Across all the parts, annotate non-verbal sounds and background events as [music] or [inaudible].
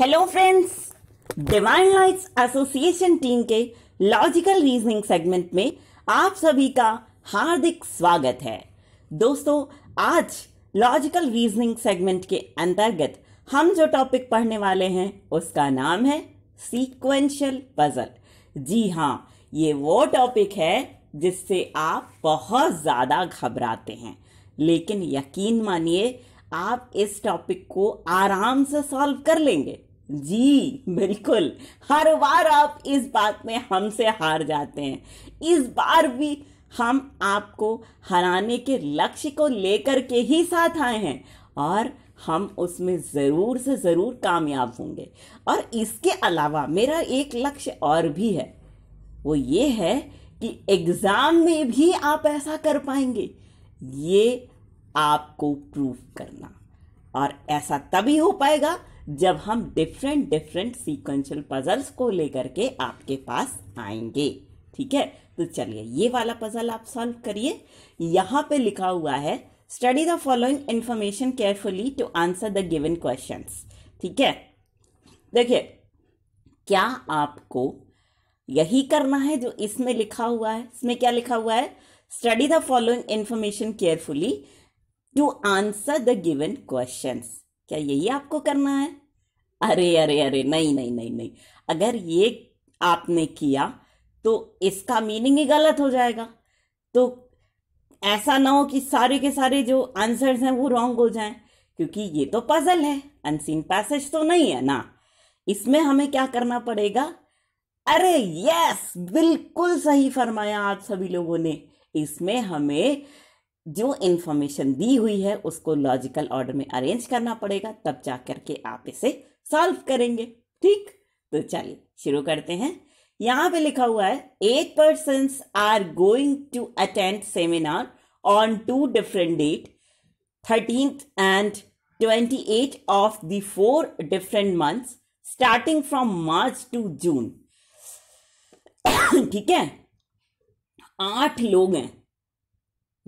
Hello friends divine lights association team के logical reasoning segment में आप सभी का हार्दिक स्वागत है दोस्तों आज लॉजिकल रीजनिंग सेगमेंट के अंतर्गत हम जो टॉपिक पढ़ने वाले हैं उसका नाम है सीक्वेंशियल पजल जी हाँ ये वो टॉपिक है जिससे आप बहुत ज़्यादा घबराते हैं लेकिन यकीन मानिए आप इस टॉपिक को आराम से सॉल्व कर लेंगे जी बिल्कुल हर बार आप इस बात में हमसे हार जाते हैं इस बार भी हम आपको हराने के लक्ष्य को लेकर के ही साथ आए हैं और हम उसमें ज़रूर से ज़रूर कामयाब होंगे और इसके अलावा मेरा एक लक्ष्य और भी है वो ये है कि एग्ज़ाम में भी आप ऐसा कर पाएंगे ये आपको प्रूव करना और ऐसा तभी हो पाएगा जब हम डिफरेंट डिफरेंट सीक्वेंशियल पजल्स को लेकर के आपके पास आएंगे ठीक है तो चलिए ये वाला पजल आप सॉल्व करिए यहाँ पे लिखा हुआ है study the following information carefully to answer the given question ठीक है देखिए क्या आपको यही करना है जो इसमें लिखा हुआ है इसमें क्या लिखा हुआ है study the following information carefully to answer the given question क्या यही आपको करना है अरे अरे अरे नहीं नहीं नहीं नहीं अगर ये आपने किया तो इसका मीनिंग ही गलत हो जाएगा तो ऐसा ना हो कि सारे के सारे जो आंसर्स हैं वो रॉन्ग हो जाएं क्योंकि ये तो पजल है अनसीन पैसेज तो नहीं है ना इसमें हमें क्या करना पड़ेगा अरे यस बिल्कुल सही फरमाया आप सभी लोगों ने इसमें हमें जो इन्फॉर्मेशन दी हुई है उसको लॉजिकल ऑर्डर में अरेंज करना पड़ेगा तब जा करके आप इसे सॉल्व करेंगे ठीक तो चलिए शुरू करते हैं यहाँ पे लिखा हुआ है eight person are going to attend seminar on two different date thirteen and twenty eight of the four different months starting from March to June ठीक है आठ लोग हैं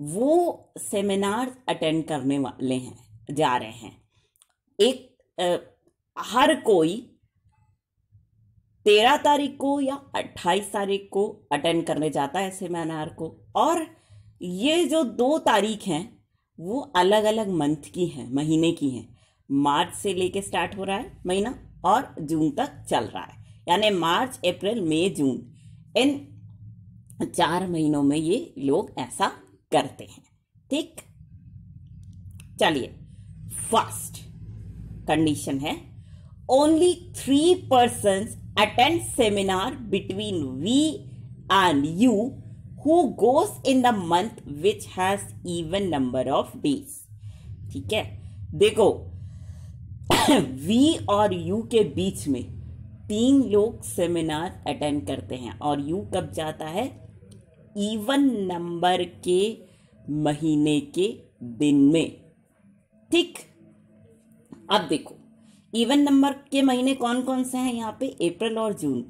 वो सेमिनार अटेंड करने वाले हैं जा रहे हैं एक आ, हर कोई तेरह तारीख को या अट्ठाईस तारीख को अटेंड करने जाता है सेमिनार को और ये जो दो तारीख हैं वो अलग अलग मंथ की हैं महीने की हैं मार्च से लेके स्टार्ट हो रहा है महीना और जून तक चल रहा है यानी मार्च अप्रैल मई जून इन चार महीनों में ये लोग ऐसा करते हैं ठीक चलिए फर्स्ट कंडीशन है only three person attend seminar between V and U who goes in the month which has even number of days ठीक है देखो वी [coughs] और यू के बीच में तीन लोग सेमिनार अटेंड करते हैं और यू कब जाता है इवन नंबर के महीने के दिन में ठीक अब देखो इवन नंबर के महीने कौन कौन से हैं यहाँ पे अप्रैल और जून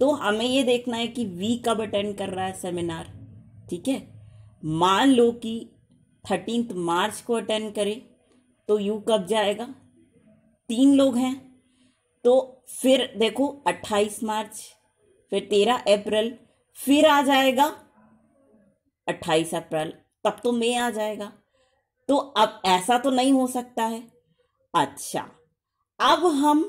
तो हमें ये देखना है कि वी कब अटेंड कर रहा है सेमिनार ठीक है मान लो कि थर्टीन मार्च को अटेंड करे तो यू कब जाएगा तीन लोग हैं तो फिर देखो अट्ठाईस मार्च फिर तेरह अप्रैल फिर आ जाएगा अट्ठाईस अप्रैल तब तो मई आ जाएगा तो अब ऐसा तो नहीं हो सकता है अच्छा अब हम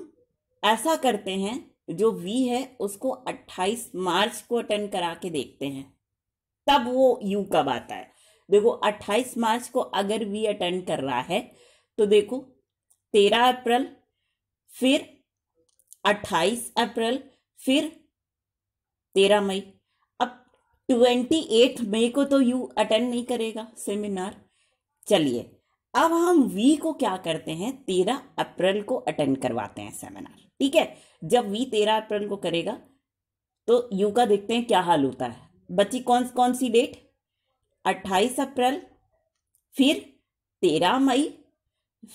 ऐसा करते हैं जो वी है उसको 28 मार्च को अटेंड करा के देखते हैं तब वो यू कब आता है देखो 28 मार्च को अगर वी अटेंड कर रहा है तो देखो 13 अप्रैल फिर 28 अप्रैल फिर 13 मई ट्वेंटी एट मई को तो यू अटेंड नहीं करेगा सेमिनार चलिए अब हम वी को क्या करते हैं तेरह अप्रैल को अटेंड करवाते हैं सेमिनार ठीक है जब वी तेरह अप्रैल को करेगा तो यू का देखते हैं क्या हाल होता है बची कौन कौन सी डेट अट्ठाईस अप्रैल फिर तेरह मई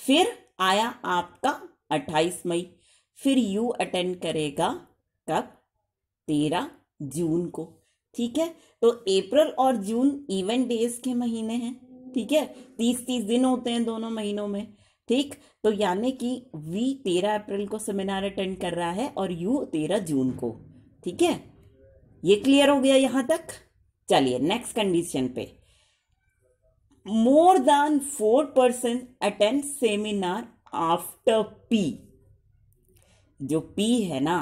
फिर आया आपका अट्ठाईस मई फिर यू अटेंड करेगा कब तेरह जून को ठीक है तो अप्रैल और जून इवन डेज के महीने हैं ठीक है तीस तीस दिन होते हैं दोनों महीनों में ठीक तो यानी कि वी तेरह अप्रैल को सेमिनार अटेंड कर रहा है और यू तेरह जून को ठीक है ये क्लियर हो गया यहां तक चलिए नेक्स्ट कंडीशन पे more than four percent attend seminar after P जो पी है ना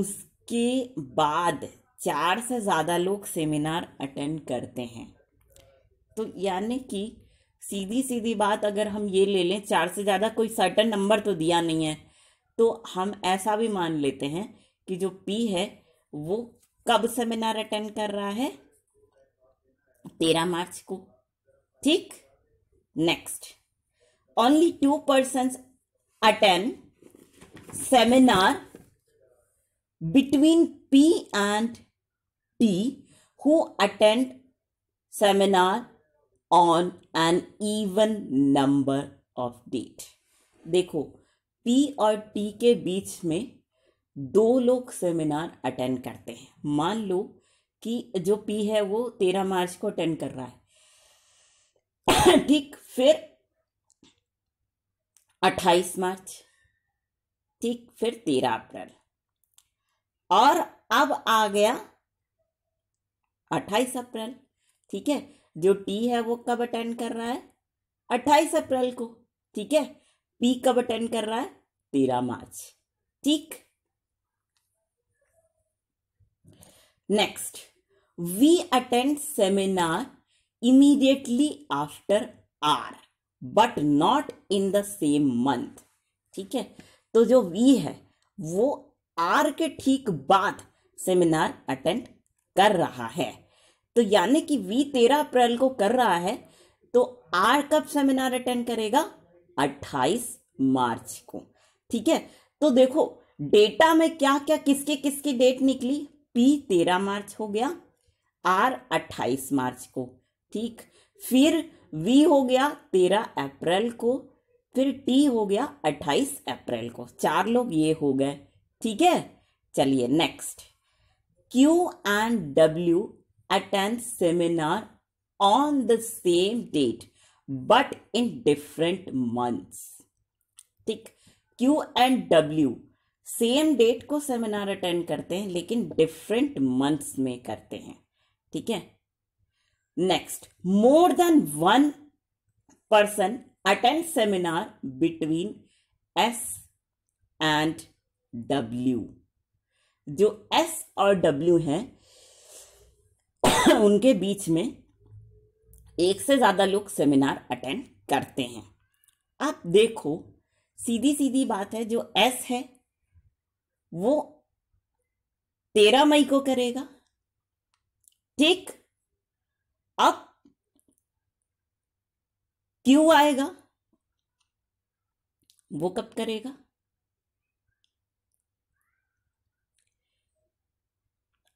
उसके बाद चार से ज़्यादा लोग सेमिनार अटेंड करते हैं तो यानी कि सीधी सीधी बात अगर हम ये ले लें चार से ज़्यादा कोई सर्टन नंबर तो दिया नहीं है तो हम ऐसा भी मान लेते हैं कि जो पी है वो कब सेमिनार अटेंड कर रहा है तेरह मार्च को ठीक next only two person attend seminar between P and B. Who attend seminar on an even number of date. देखो P और T के बीच में दो लोग सेमिनार अटेंड करते हैं मान लो कि जो P है वो तेरह मार्च को अटेंड कर रहा है [coughs] ठीक फिर अट्ठाईस मार्च ठीक फिर तेरह अप्रैल और अब आ गया अट्ठाईस अप्रैल ठीक है जो टी है वो कब अटेंड कर रहा है अट्ठाईस अप्रैल को ठीक है पी कब अटेंड कर रहा है तेरह मार्च ठीक next V attend seminar immediately after R but not in the same month ठीक है तो जो वी है वो आर के ठीक बाद सेमिनार अटेंड कर रहा है तो यानी कि वी तेरह अप्रैल को कर रहा है तो आर कब सेमिनार अटेंड करेगा अट्ठाईस मार्च को ठीक है तो देखो डेटा में क्या क्या किसके किसकी डेट निकली पी तेरह मार्च हो गया आर अट्ठाईस मार्च को ठीक फिर वी हो गया तेरह अप्रैल को फिर टी हो गया अट्ठाईस अप्रैल को चार लोग ये हो गए ठीक है चलिए next Q and W attend seminar on the same date but in different months ठीक Q and W same date को सेमिनार अटेंड करते हैं लेकिन डिफरेंट मंथ्स में करते हैं ठीक है next more than one person attend seminar between S and W जो एस और डब्ल्यू हैं [coughs] उनके बीच में एक से ज़्यादा लोग सेमिनार अटेंड करते हैं आप देखो सीधी सीधी बात है जो एस है वो तेरह मई को करेगा ठीक अब क्यू आएगा वो कब करेगा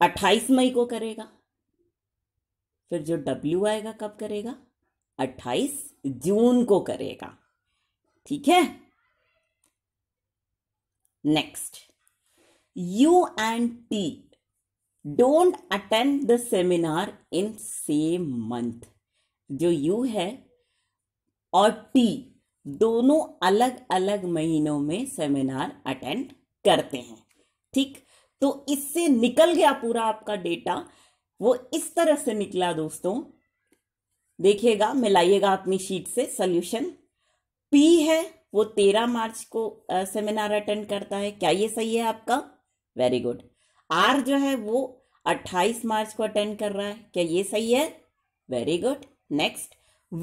अट्ठाईस मई को करेगा फिर जो डब्ल्यू आएगा कब करेगा 28 जून को करेगा ठीक है next U and T don't attend the seminar in same month जो यू है और टी दोनों अलग अलग महीनों में सेमिनार अटेंड करते हैं ठीक तो इससे निकल गया पूरा आपका डेटा वो इस तरह से निकला दोस्तों देखिएगा मिलाइएगा अपनी शीट से सोल्यूशन पी है वो तेरह मार्च को सेमिनार अटेंड करता है क्या ये सही है आपका वेरी गुड आर जो है वो अट्ठाईस मार्च को अटेंड कर रहा है क्या ये सही है वेरी गुड नेक्स्ट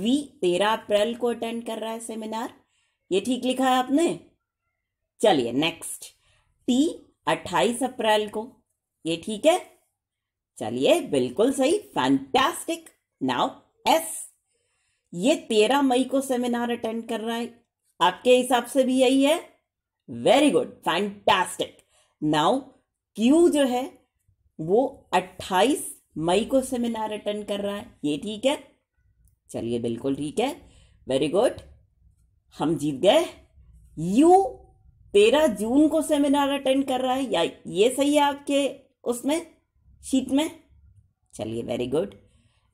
वी तेरह अप्रैल को अटेंड कर रहा है सेमिनार ये ठीक लिखा है आपने चलिए नेक्स्ट टी अट्ठाईस अप्रैल को ये ठीक है चलिए बिल्कुल सही फैंटास्टिक नाउ एस ये तेरह मई को सेमिनार अटेंड कर रहा है आपके हिसाब से भी यही है very good fantastic now Q जो है वो अट्ठाईस मई को सेमिनार अटेंड कर रहा है ये ठीक है चलिए बिल्कुल ठीक है वेरी गुड हम जीत गए यू तेरह जून को सेमिनार अटेंड कर रहा है या ये सही है आपके उसमें शीट में चलिए वेरी गुड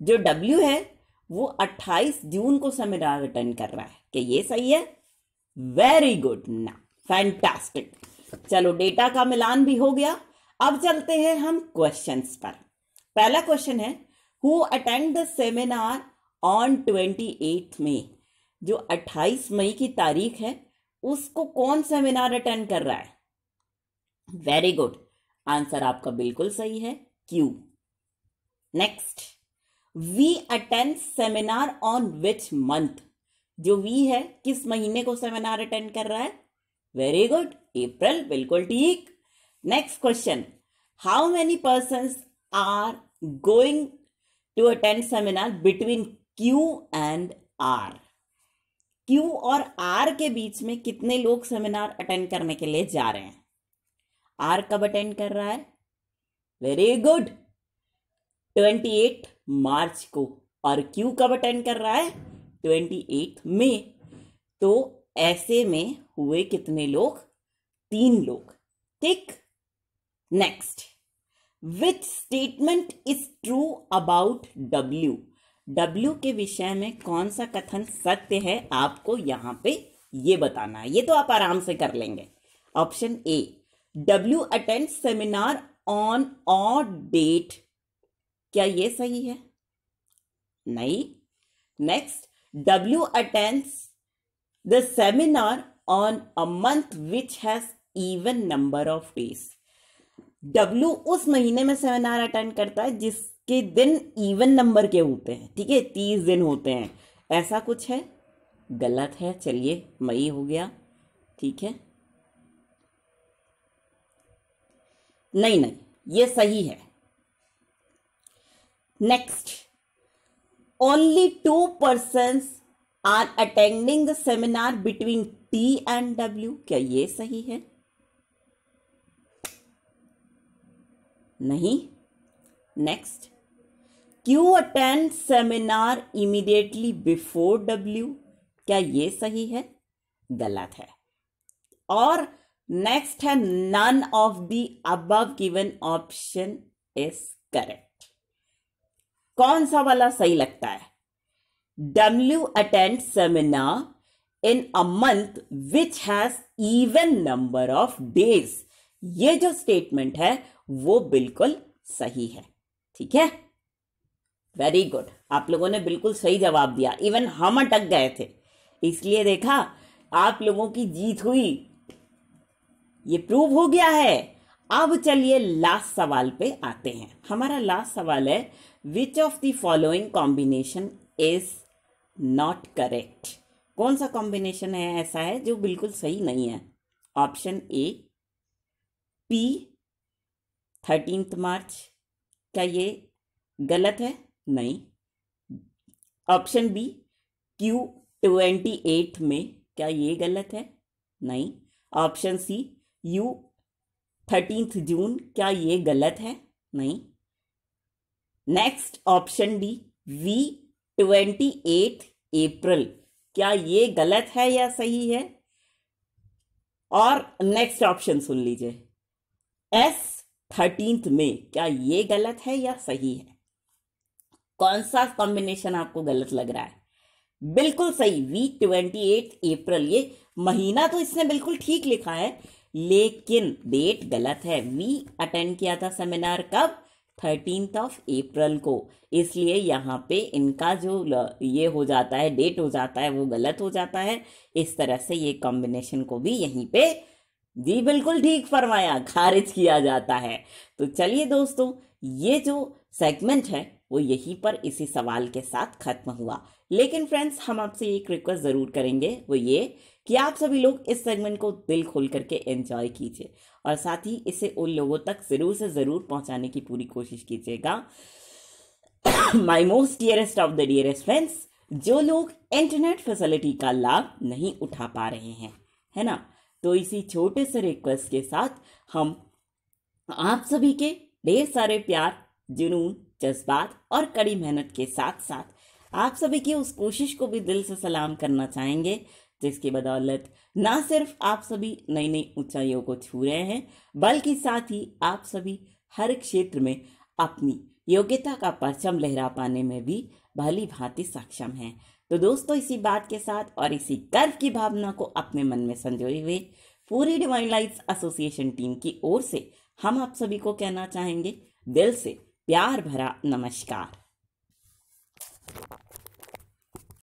जो डब्ल्यू है वो 28 जून को समय रिटर्न कर रहा है कि ये सही है वेरी गुड ना फैंटास्टिक चलो डेटा का मिलान भी हो गया अब चलते हैं हम क्वेश्चंस पर पहला क्वेश्चन है who attend the seminar on twenty eight May जो अट्ठाईस मई की तारीख है उसको कौन सेमिनार अटेंड कर रहा है वेरी गुड आंसर आपका बिल्कुल सही है Q next V attend seminar on which month जो वी है किस महीने को सेमिनार अटेंड कर रहा है वेरी गुड अप्रैल बिल्कुल ठीक next question how many person are going to attend seminar between Q and R Q और आर के बीच में कितने लोग सेमिनार अटेंड करने के लिए जा रहे हैं आर कब अटेंड कर रहा है very good twenty eight March को और क्यू कब अटेंड कर रहा है ट्वेंटी एट मई तो ऐसे में हुए कितने लोग तीन लोग ठीक next which statement is true about W W के विषय में कौन सा कथन सत्य है आपको यहां पे ये बताना है ये तो आप आराम से कर लेंगे option A W attend seminar on odd date क्या ये सही है नहीं next W attends the seminar on a month which has even number of days W उस महीने में सेमिनार अटेंड करता है जिसके दिन इवन नंबर के होते हैं ठीक है तीस दिन होते हैं ऐसा कुछ है गलत है चलिए मई हो गया ठीक है नहीं नहीं ये सही है next only two person are attending the seminar between T and W क्या ये सही है नहीं next Q attend seminar immediately before W क्या ये सही है गलत है और नेक्स्ट है none of the above given option is correct कौन सा वाला सही लगता है W attend seminar in a month which has even number of days ये जो स्टेटमेंट है वो बिल्कुल सही है ठीक है वेरी गुड आप लोगों ने बिल्कुल सही जवाब दिया इवन हम अटक गए थे इसलिए देखा आप लोगों की जीत हुई ये प्रूव हो गया है अब चलिए लास्ट सवाल पे आते हैं हमारा लास्ट सवाल है which of the following combination is not correct कौन सा कॉम्बिनेशन है ऐसा है जो बिल्कुल सही नहीं है option A P thirteen March क्या ये गलत है नहीं option B Q twenty eight में क्या ये गलत है नहीं option C U thirteenth June क्या ये गलत है नहीं next option D V twenty eight April क्या ये गलत है या सही है और नेक्स्ट ऑप्शन सुन लीजिए एस थर्टींथ में क्या ये गलत है या सही है कौन सा कॉम्बिनेशन आपको गलत लग रहा है बिल्कुल सही वी ट्वेंटी एट अप्रैल ये महीना तो इसने बिल्कुल ठीक लिखा है लेकिन डेट गलत है वी अटेंड किया था सेमिनार कब थर्टीन ऑफ अप्रैल को इसलिए यहाँ पे इनका जो ये हो जाता है डेट हो जाता है वो गलत हो जाता है इस तरह से ये कॉम्बिनेशन को भी यहीं पे जी बिल्कुल ठीक फरमाया खारिज किया जाता है तो चलिए दोस्तों ये जो सेगमेंट है वो यहीं पर इसी सवाल के साथ खत्म हुआ लेकिन फ्रेंड्स हम आपसे एक रिक्वेस्ट ज़रूर करेंगे वो ये कि आप सभी लोग इस सेगमेंट को दिल खोल करके एंजॉय कीजिए और साथ ही इसे उन लोगों तक ज़रूर से ज़रूर पहुंचाने की पूरी कोशिश कीजिएगा my most dearest of the dearest friends जो लोग इंटरनेट फैसिलिटी का लाभ नहीं उठा पा रहे हैं है ना तो इसी छोटे से रिक्वेस्ट के साथ हम आप सभी के ढेर सारे प्यार जुनून जज्बात और कड़ी मेहनत के साथ साथ आप सभी की उस कोशिश को भी दिल से सलाम करना चाहेंगे जिसकी बदौलत ना सिर्फ आप सभी नई नई ऊंचाइयों को छू रहे हैं बल्कि साथ ही आप सभी हर क्षेत्र में अपनी योग्यता का परचम लहरा पाने में भी भली भांति सक्षम हैं तो दोस्तों इसी बात के साथ और इसी गर्व की भावना को अपने मन में संजोए हुए पूरी डिवाइन लाइफ एसोसिएशन टीम की ओर से हम आप सभी को कहना चाहेंगे दिल से प्यार भरा नमस्कार